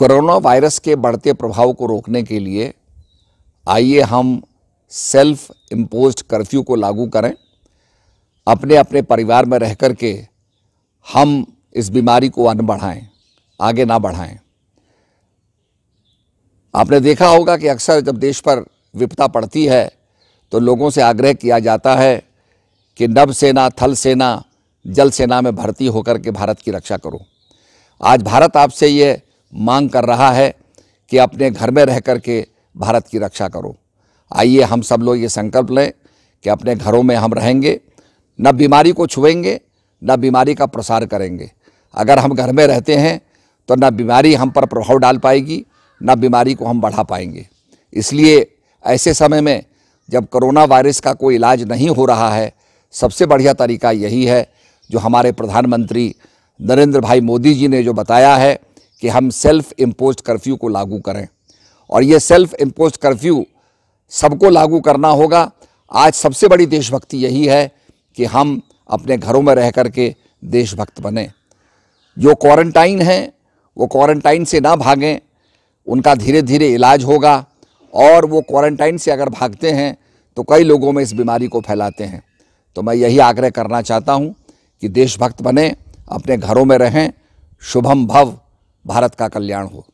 corona virus के बढ़ते प्रभाव को रोकने के लिए आइए हम सेल्फ इम्पोज कर्फ्यू को लागू करें अपने अपने परिवार में रह कर के हम इस बीमारी को अन बढ़ाएं आगे ना बढ़ाएं आपने देखा होगा कि अक्सर जब देश पर विपदा पड़ती है तो लोगों से आग्रह किया जाता है कि नव सेना थल सेना जल सेना में भर्ती होकर के भारत की रक्षा करो आज भारत आपसे ये मांग कर रहा है कि अपने घर में रह कर के भारत की रक्षा करो आइए हम सब लोग ये संकल्प लें कि अपने घरों में हम रहेंगे न बीमारी को छुएंगे न बीमारी का प्रसार करेंगे अगर हम घर में रहते हैं तो न बीमारी हम पर प्रभाव डाल पाएगी न बीमारी को हम बढ़ा पाएंगे इसलिए ऐसे समय में जब कोरोना वायरस का कोई इलाज नहीं हो रहा है सबसे बढ़िया तरीका यही है जो हमारे प्रधानमंत्री नरेंद्र भाई मोदी जी ने जो बताया है कि हम सेल्फ़ इम्पोज कर्फ्यू को लागू करें और ये सेल्फ़ इम्पोज कर्फ्यू सबको लागू करना होगा आज सबसे बड़ी देशभक्ति यही है कि हम अपने घरों में रह कर के देशभक्त बने जो क्वारंटाइन हैं वो क्वारंटाइन से ना भागें उनका धीरे धीरे इलाज होगा और वो क्वारंटाइन से अगर भागते हैं तो कई लोगों में इस बीमारी को फैलाते हैं तो मैं यही आग्रह करना चाहता हूँ कि देशभक्त बने अपने घरों में रहें शुभम भव भारत का कल्याण हो